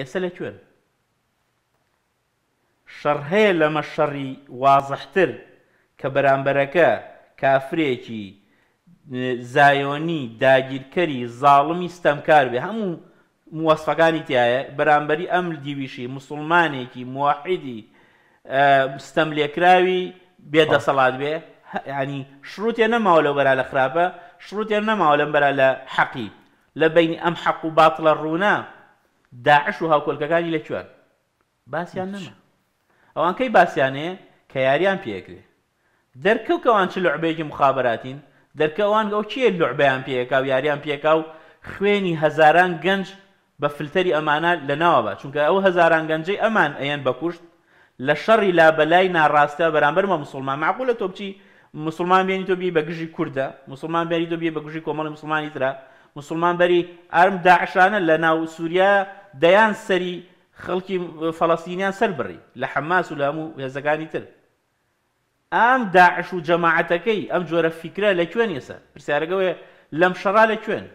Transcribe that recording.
ئێستا لەکوێن شەڕ هەیە لەمە شەڕی وازەحتر کە بەرامبەرەکە کافرێکی زایۆنی داگیرکەری زاڵمی ستەمکار بێ هەموو موەسفەکانی تایە بەرامبەری ئەم دیویشی مسلمانێکی موحیدی ستەم لێکراوی بێدەسەڵات بێ ینی شروتێ نەماوە لەو بەرا لە خراپە شروتێ نەماوە لەم بەرا لە حەقی لە بینی ئەم حەق و باڵە ڕوونا داعش و هاوکۆلکەکانی لە کوێن باسییان نەما ئەوان کەی باسییانەیە کە یاریان پێکرێ دەرکەوکەوان چ لەعبێکی مخاباتین دەرکەوان ئەو چیە لەعبیان پێکا و یاریان پێکا و خوێنی هەزاران گەنج بە فلتەری ئەمانە لە ناوەبا چونکە ئەو هەزاران گەنجەی ئەمان ئەیەن بەکوشت لە شەڕی لا بەلای ناڕاستە بەرامبەرمە مسلمان معقولە تۆ بچی مسلمان بێنی تۆ بی بە گژی کووردە مسلمان بێنی تۆ بێ بە گژی کۆمەڵی مسلمانی ترا مسلمان بەری ئارم داعشانە لە ناو سووریا دەیان سەری خەڵکی فەڵەستینیان سەر بڕی لە حەماس و لە هەموو هێزەکانی تر ئام داعش و جەماعەتەکەی ئەم جۆرە فیکرە لە کوێن ێسە پرسیارەکەوێ لەم شەڕا لە کوێن